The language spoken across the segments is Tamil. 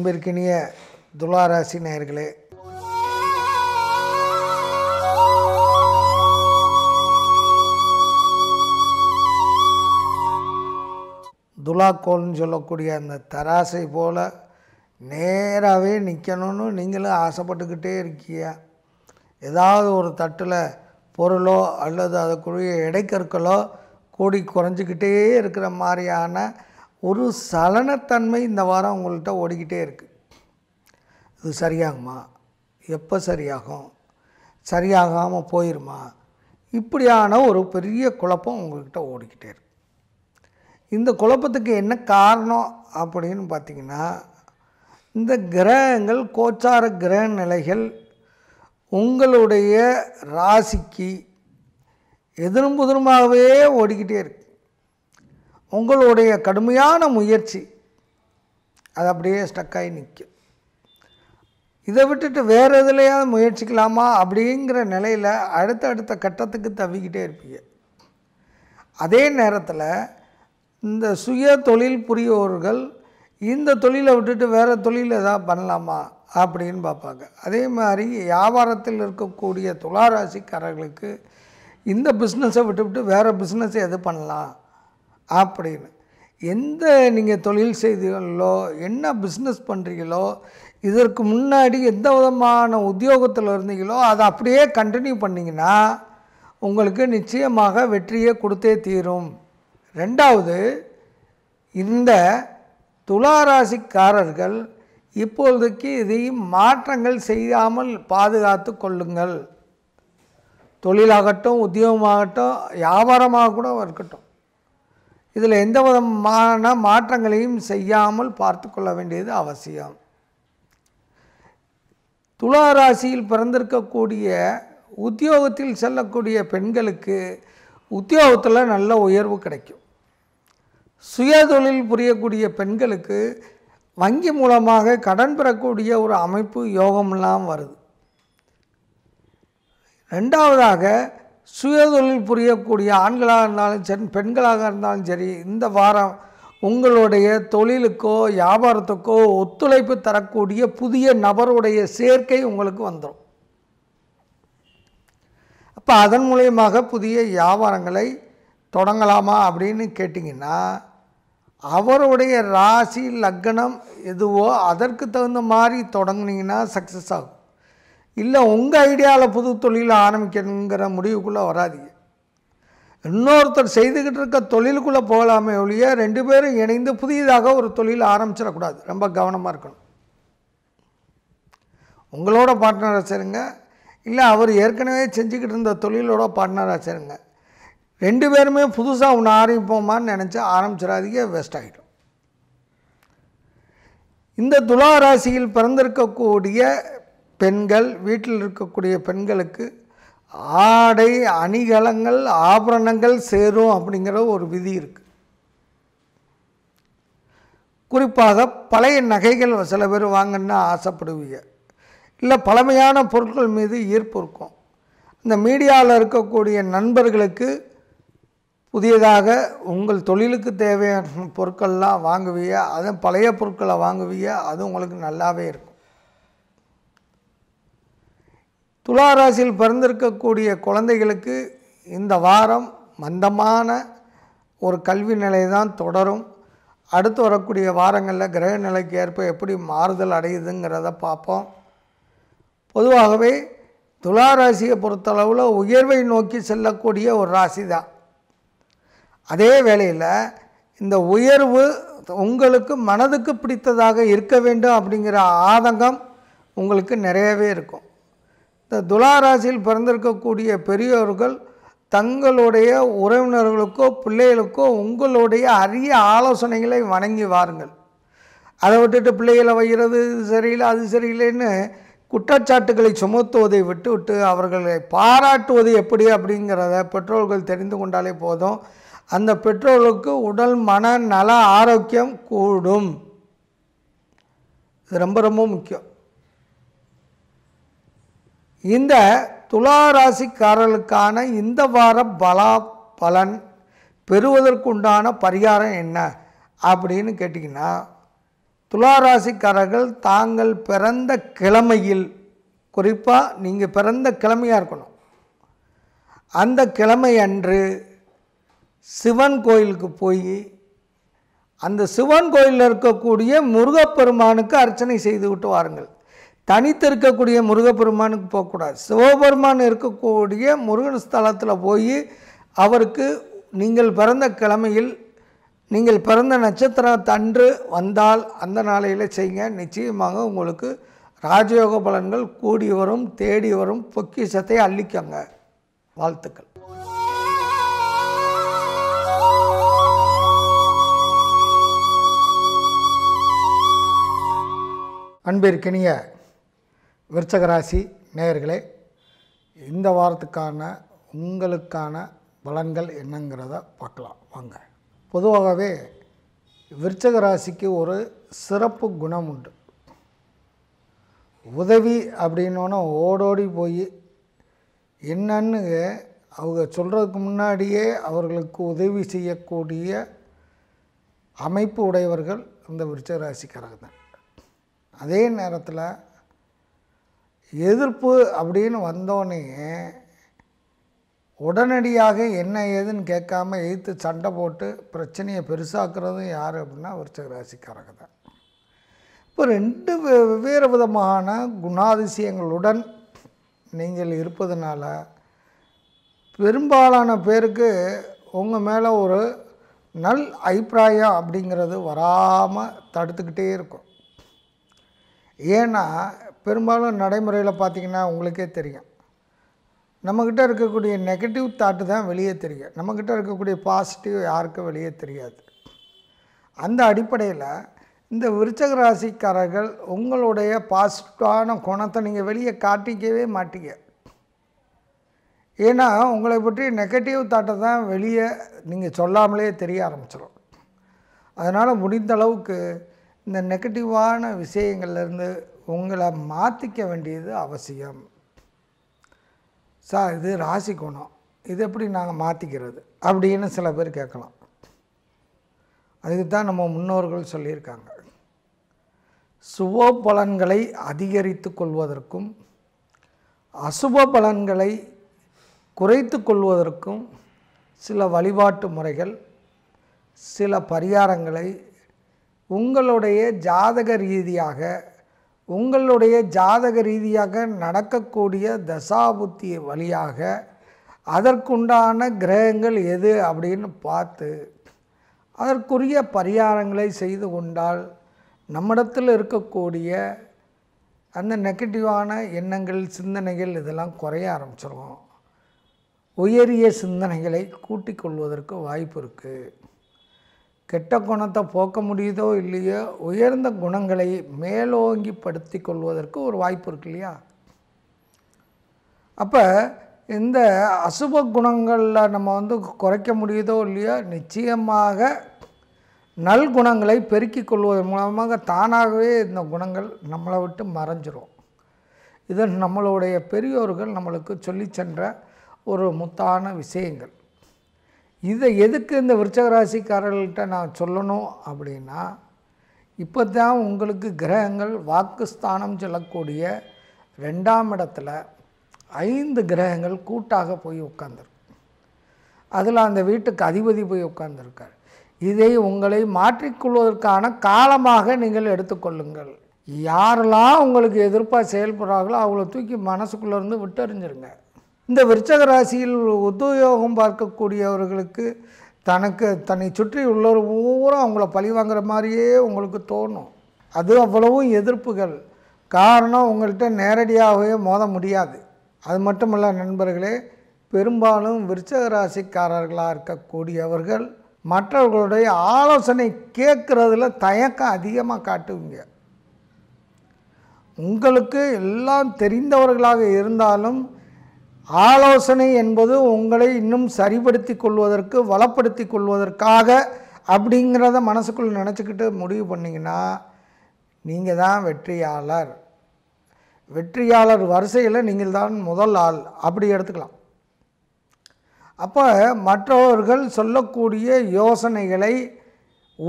அன்பிற்கினிய துளாராசி நேயர்களே துலாக்கோல்னு சொல்லக்கூடிய அந்த தராசை போல் நேராகவே நிற்கணும்னு நீங்களும் ஆசைப்பட்டுக்கிட்டே இருக்கியா ஏதாவது ஒரு தட்டில் பொருளோ அல்லது அதற்குரிய இடைக்கற்களோ கூடி குறைஞ்சிக்கிட்டே இருக்கிற மாதிரியான ஒரு சலனத்தன்மை இந்த வாரம் உங்கள்கிட்ட ஓடிக்கிட்டே இருக்குது இது சரியாகுமா எப்போ சரியாகும் சரியாகாமல் போயிருமா இப்படியான ஒரு பெரிய குழப்பம் உங்கள்கிட்ட ஓடிக்கிட்டே இருக்கு இந்த குழப்பத்துக்கு என்ன காரணம் அப்படின்னு பார்த்திங்கன்னா இந்த கிரகங்கள் கோச்சார கிரக நிலைகள் உங்களுடைய ராசிக்கு எதிரும் புதிருமாகவே ஓடிக்கிட்டே இருக்கு உங்களுடைய கடுமையான முயற்சி அது அப்படியே ஸ்டக்காகி நிற்கும் இதை விட்டுட்டு வேறு எதுலையாவது முயற்சிக்கலாமா அப்படிங்கிற நிலையில் அடுத்த அடுத்த கட்டத்துக்கு தவிக்கிட்டே இருப்பீங்க அதே நேரத்தில் இந்த சுய தொழில் புரியவர்கள் இந்த தொழிலை விட்டுட்டு வேறு தொழில் எதாவது பண்ணலாமா அப்படின்னு பார்ப்பாங்க அதே மாதிரி வியாபாரத்தில் இருக்கக்கூடிய துளாராசிக்காரர்களுக்கு இந்த பிஸ்னஸை விட்டுவிட்டு வேறு பிஸ்னஸ் எது பண்ணலாம் அப்படின்னு எந்த நீங்கள் தொழில் செய்தீங்களோ என்ன பிஸ்னஸ் பண்ணுறீங்களோ இதற்கு முன்னாடி எந்த விதமான உத்தியோகத்தில் இருந்தீங்களோ அதை அப்படியே கண்டினியூ பண்ணிங்கன்னா உங்களுக்கு நிச்சயமாக வெற்றியை கொடுத்தே தீரும் ரெண்டாவது இந்த துளாராசிக்காரர்கள் இப்பொழுதுக்கு இதையும் மாற்றங்கள் செய்யாமல் பாதுகாத்து கொள்ளுங்கள் தொழிலாகட்டும் உத்தியோகமாகட்டும் வியாபாரமாக கூட இருக்கட்டும் இதில் எந்த விதமான மாற்றங்களையும் செய்யாமல் பார்த்து கொள்ள வேண்டியது அவசியம் துலா ராசியில் பிறந்திருக்கக்கூடிய உத்தியோகத்தில் செல்லக்கூடிய பெண்களுக்கு உத்தியோகத்தில் நல்ல உயர்வு கிடைக்கும் சுய தொழில் புரியக்கூடிய பெண்களுக்கு வங்கி மூலமாக கடன் பெறக்கூடிய ஒரு அமைப்பு யோகம்லாம் வருது ரெண்டாவதாக சுயதொழில் புரியக்கூடிய ஆண்களாக இருந்தாலும் சரி பெண்களாக இருந்தாலும் சரி இந்த வாரம் உங்களுடைய தொழிலுக்கோ வியாபாரத்துக்கோ ஒத்துழைப்பு தரக்கூடிய புதிய நபருடைய சேர்க்கை உங்களுக்கு வந்துடும் அப்போ அதன் மூலியமாக புதிய வியாபாரங்களை தொடங்கலாமா அப்படின்னு கேட்டிங்கன்னா அவருடைய ராசி லக்னம் எதுவோ அதற்கு தகுந்த மாதிரி தொடங்கினீங்கன்னா சக்ஸஸ் ஆகும் இல்லை உங்கள் ஐடியாவில் புது தொழிலை ஆரம்பிக்கணுங்கிற முடிவுக்குள்ளே வராதிங்க இன்னொருத்தர் செய்துக்கிட்டு இருக்க தொழிலுக்குள்ளே போகலாமே ஒழிய ரெண்டு பேரும் இணைந்து புதியதாக ஒரு தொழில் ஆரம்பிச்சிடக்கூடாது ரொம்ப கவனமாக இருக்கணும் உங்களோட பார்ட்னராக சேருங்க இல்லை அவர் ஏற்கனவே செஞ்சுக்கிட்டு இருந்த தொழிலோட பார்ட்னராக சேருங்க ரெண்டு பேருமே புதுசாக ஒன்று ஆரம்பிப்போமான்னு நினச்சி ஆரம்பிச்சிடாதீங்க வேஸ்ட் ஆகிடும் இந்த துலா ராசியில் பிறந்திருக்கக்கூடிய பெண்கள் வீட்டில் இருக்கக்கூடிய பெண்களுக்கு ஆடை அணிகலங்கள் ஆபரணங்கள் சேரும் அப்படிங்கிற ஒரு விதி இருக்குது குறிப்பாக பழைய நகைகள் சில பேர் வாங்கன்னா ஆசைப்படுவீங்க இல்லை பழமையான பொருட்கள் மீது ஈர்ப்பு இருக்கும் இந்த மீடியாவில் இருக்கக்கூடிய நண்பர்களுக்கு புதியதாக உங்கள் தொழிலுக்கு தேவையான பொருட்கள்லாம் வாங்குவீங்க அதுவும் பழைய பொருட்களை வாங்குவீங்க அது உங்களுக்கு நல்லாவே இருக்கும் துளாராசியில் பிறந்திருக்கக்கூடிய குழந்தைகளுக்கு இந்த வாரம் மந்தமான ஒரு கல்வி நிலை தான் தொடரும் அடுத்து வரக்கூடிய வாரங்களில் கிரக நிலைக்கு ஏற்ப எப்படி மாறுதல் அடையுதுங்கிறத பார்ப்போம் பொதுவாகவே துளாராசியை பொறுத்தளவில் உயர்வை நோக்கி செல்லக்கூடிய ஒரு ராசி தான் அதே வேளையில் இந்த உயர்வு உங்களுக்கு மனதுக்கு பிடித்ததாக இருக்க வேண்டும் அப்படிங்கிற ஆதங்கம் உங்களுக்கு நிறையவே இருக்கும் இந்த துளாராசியில் பிறந்திருக்கக்கூடிய பெரியோர்கள் தங்களுடைய உறவினர்களுக்கோ பிள்ளைகளுக்கோ உங்களுடைய அரிய ஆலோசனைகளை வணங்கி வாருங்கள் அதை விட்டுட்டு பிள்ளைகளை வைகிறது இது சரியில்லை அது சரியில்லைன்னு குற்றச்சாட்டுகளை சுமத்துவதை விட்டுவிட்டு அவர்களை பாராட்டுவது எப்படி அப்படிங்கிறத பெற்றோர்கள் தெரிந்து கொண்டாலே போதும் அந்த பெற்றோர்களுக்கு உடல் மன நல ஆரோக்கியம் கூடும் இது ரொம்ப ரொம்ப முக்கியம் இந்த துலா ராசிக்காரர்களுக்கான இந்த வார பலா பலன் பெறுவதற்குண்டான பரிகாரம் என்ன அப்படின்னு கேட்டிங்கன்னா துளாராசிக்காரர்கள் தாங்கள் பிறந்த கிழமையில் குறிப்பாக நீங்கள் பிறந்த கிழமையாக இருக்கணும் அந்த கிழமை அன்று சிவன் கோயிலுக்கு போய் அந்த சிவன் கோயிலில் இருக்கக்கூடிய முருகப்பெருமானுக்கு அர்ச்சனை செய்துவிட்டு வாருங்கள் தனித்து இருக்கக்கூடிய முருகப்பெருமானுக்கு போகக்கூடாது சிவபெருமான் இருக்கக்கூடிய முருகன் ஸ்தலத்தில் போய் அவருக்கு நீங்கள் பிறந்த கிழமையில் நீங்கள் பிறந்த தன்று வந்தால் அந்த நாளையில் செய்யுங்க நிச்சயமாக உங்களுக்கு ராஜயோக பலன்கள் கூடி வரும் தேடி வரும் பொக்கிஷத்தை அள்ளிக்கோங்க வாழ்த்துக்கள் அன்பிற்கினிய விருச்சகராசி நேயர்களே இந்த வாரத்துக்கான உங்களுக்கான பலன்கள் என்னங்கிறத பார்க்கலாம் வாங்க பொதுவாகவே விருச்சகராசிக்கு ராசிக்கு ஒரு சிறப்பு குணம் உண்டு உதவி அப்படின்னோன்னா ஓடோடி போய் என்னன்னு அவங்க சொல்கிறதுக்கு முன்னாடியே அவர்களுக்கு உதவி செய்யக்கூடிய அமைப்பு உடையவர்கள் இந்த விருச்சக ராசிக்காரங்க தான் அதே நேரத்தில் எதிர்ப்பு அப்படின்னு வந்தோடனே உடனடியாக என்ன ஏதுன்னு கேட்காம எழுத்து சண்டை போட்டு பிரச்சனையை பெருசாக்குறதும் யார் அப்படின்னா விருச்சக ராசிக்காரங்க தான் இப்போ ரெண்டு வெவ்வேறு விதமான குணாதிசயங்களுடன் நீங்கள் இருப்பதனால பெரும்பாலான பேருக்கு உங்கள் மேலே ஒரு நல் அபிப்பிராயம் அப்படிங்கிறது வராமல் தடுத்துக்கிட்டே இருக்கும் ஏன்னா பெரும்பாலும் நடைமுறையில் பார்த்திங்கன்னா உங்களுக்கே தெரியும் நம்மக்கிட்ட இருக்கக்கூடிய நெகட்டிவ் தாட்டு தான் வெளியே தெரியும் நம்மக்கிட்ட இருக்கக்கூடிய பாசிட்டிவ் யாருக்கும் வெளியே தெரியாது அந்த அடிப்படையில் இந்த விருச்சக ராசிக்காரர்கள் உங்களுடைய பாசிட்டிவான குணத்தை நீங்கள் வெளியே காட்டிக்கவே மாட்டீங்க ஏன்னா உங்களை பற்றி நெகட்டிவ் தாட்டை தான் வெளியே நீங்கள் சொல்லாமலே தெரிய ஆரம்பிச்சிடும் அதனால் முடிந்த அளவுக்கு இந்த நெகட்டிவான விஷயங்கள்லேருந்து உங்களை மாற்றிக்க வேண்டியது அவசியம் சார் இது ராசி குணம் இது எப்படி நாங்கள் மாற்றிக்கிறது அப்படின்னு சில பேர் கேட்கலாம் அதுக்கு தான் நம்ம முன்னோர்கள் சொல்லியிருக்காங்க சுப பலன்களை அதிகரித்து கொள்வதற்கும் அசுப பலன்களை குறைத்து கொள்வதற்கும் சில வழிபாட்டு முறைகள் சில பரிகாரங்களை உங்களுடைய ஜாதக ரீதியாக உங்களுடைய ஜாதக ரீதியாக நடக்கக்கூடிய தசாபுத்தி வழியாக அதற்குண்டான கிரகங்கள் எது அப்படின்னு பார்த்து அதற்குரிய பரிகாரங்களை செய்து கொண்டால் நம்மிடத்தில் இருக்கக்கூடிய அந்த நெகட்டிவான எண்ணங்கள் சிந்தனைகள் இதெல்லாம் குறைய ஆரம்பிச்சிடும் உயரிய சிந்தனைகளை கூட்டிக் கொள்வதற்கு வாய்ப்பு இருக்குது கெட்ட குணத்தை போக்க முடியுதோ இல்லையோ உயர்ந்த குணங்களை மேலோங்கி படுத்தி கொள்வதற்கு ஒரு வாய்ப்பு இருக்கு இல்லையா அப்போ இந்த அசுப குணங்களில் நம்ம வந்து குறைக்க முடியுதோ இல்லையோ நிச்சயமாக நல்குணங்களை பெருக்கி கொள்வதன் மூலமாக தானாகவே இந்த குணங்கள் நம்மளை விட்டு மறைஞ்சிரும் இது நம்மளுடைய பெரியோர்கள் நம்மளுக்கு சொல்லி சென்ற ஒரு முத்தான விஷயங்கள் இதை எதுக்கு இந்த விருச்சகராசிக்காரர்கள்ட்ட நான் சொல்லணும் அப்படின்னா இப்போ தான் உங்களுக்கு கிரகங்கள் வாக்குஸ்தானம் சொல்லக்கூடிய ரெண்டாம் இடத்துல ஐந்து கிரகங்கள் கூட்டாக போய் உட்கார்ந்துருக்கு அதில் அந்த வீட்டுக்கு அதிபதி போய் உட்கார்ந்துருக்கார் இதை உங்களை மாற்றிக்கொள்வதற்கான காலமாக நீங்கள் எடுத்துக்கொள்ளுங்கள் யாரெல்லாம் உங்களுக்கு எதிர்ப்பாக செயல்படுறார்களோ அவங்கள தூக்கி மனசுக்குள்ளேருந்து விட்டறிஞ்சிருங்க இந்த விருச்சக ராசியில் உத்தியோகம் பார்க்கக்கூடியவர்களுக்கு தனக்கு தன்னை சுற்றி உள்ளவர் பூரா அவங்கள பழி வாங்குற மாதிரியே உங்களுக்கு தோணும் அது அவ்வளவும் எதிர்ப்புகள் காரணம் உங்கள்கிட்ட நேரடியாகவே மோத முடியாது அது மட்டும் நண்பர்களே பெரும்பாலும் விருச்சக ராசிக்காரர்களாக இருக்கக்கூடியவர்கள் மற்றவர்களுடைய ஆலோசனை கேட்குறதுல தயக்கம் அதிகமாக காட்டுவீங்க உங்களுக்கு எல்லாம் தெரிந்தவர்களாக இருந்தாலும் ஆலோசனை என்பது உங்களை இன்னும் சரிபடுத்தி கொள்வதற்கு வளப்படுத்தி கொள்வதற்காக அப்படிங்கிறத மனசுக்குள்ளே நினச்சிக்கிட்டு முடிவு பண்ணிங்கன்னா நீங்கள் தான் வெற்றியாளர் வெற்றியாளர் வரிசையில் நீங்கள் தான் முதல் ஆள் அப்படி எடுத்துக்கலாம் அப்போ மற்றவர்கள் சொல்லக்கூடிய யோசனைகளை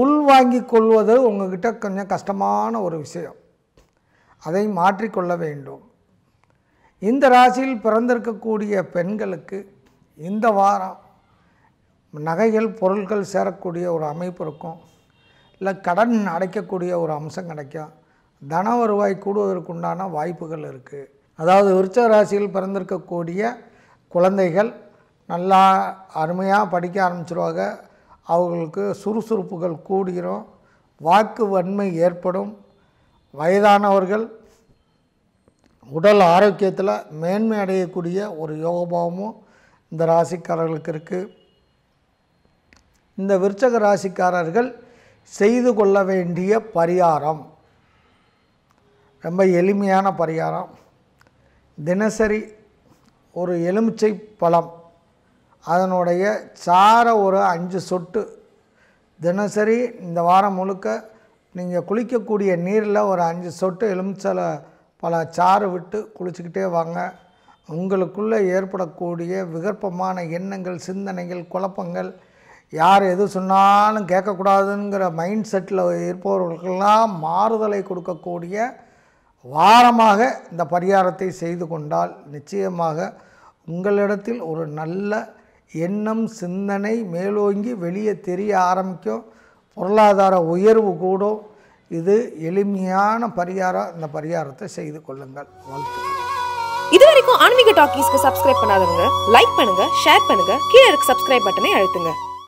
உள்வாங்கி கொள்வது உங்கள்கிட்ட கொஞ்சம் கஷ்டமான ஒரு விஷயம் அதை மாற்றிக்கொள்ள வேண்டும் இந்த ராசியில் பிறந்திருக்கக்கூடிய பெண்களுக்கு இந்த வாரம் நகைகள் பொருட்கள் சேரக்கூடிய ஒரு அமைப்பு இருக்கும் இல்லை கடன் அடைக்கக்கூடிய ஒரு அம்சம் கிடைக்கும் தன வருவாய் கூடுவதற்கு உண்டான வாய்ப்புகள் இருக்குது அதாவது விருச்ச ராசியில் பிறந்திருக்கக்கூடிய குழந்தைகள் நல்லா அருமையாக படிக்க ஆரம்பிச்சிருவாங்க அவர்களுக்கு சுறுசுறுப்புகள் கூடிரும் வாக்கு வன்மை ஏற்படும் வயதானவர்கள் உடல் ஆரோக்கியத்தில் மேன்மை அடையக்கூடிய ஒரு யோகபாவமும் இந்த ராசிக்காரர்களுக்கு இருக்குது இந்த விருச்சக ராசிக்காரர்கள் செய்து கொள்ள வேண்டிய பரிகாரம் ரொம்ப எளிமையான பரிகாரம் தினசரி ஒரு எலுமிச்சை பழம் அதனுடைய சார ஒரு அஞ்சு சொட்டு தினசரி இந்த வாரம் முழுக்க நீங்கள் குளிக்கக்கூடிய நீரில் ஒரு அஞ்சு சொட்டு எலுமிச்சலை பல சாறு விட்டு குளிச்சுக்கிட்டே வாங்க உங்களுக்குள்ளே ஏற்படக்கூடிய விகற்பமான எண்ணங்கள் சிந்தனைகள் குழப்பங்கள் யார் எது சொன்னாலும் கேட்கக்கூடாதுங்கிற மைண்ட் செட்டில் இருப்பவர்களுக்கெல்லாம் மாறுதலை கொடுக்கக்கூடிய வாரமாக இந்த பரிகாரத்தை செய்து கொண்டால் நிச்சயமாக உங்களிடத்தில் ஒரு நல்ல எண்ணம் சிந்தனை மேலோங்கி வெளியே தெரிய ஆரம்பிக்கும் பொருளாதார உயர்வு கூடும் இது எளிமையான பரிகாரம் இந்த பரிகாரத்தை செய்து கொள்ளுங்கள் வாழ்த்து இது வரைக்கும் ஆன்மீக டாக்கீஸ்க்கு சப்ஸ்கிரைப் பண்ணாதவங்க லைக் பண்ணுங்க ஷேர் பண்ணுங்க கீழே இருக்க சப்ஸ்கிரைப் பட்டனை அழுத்துங்க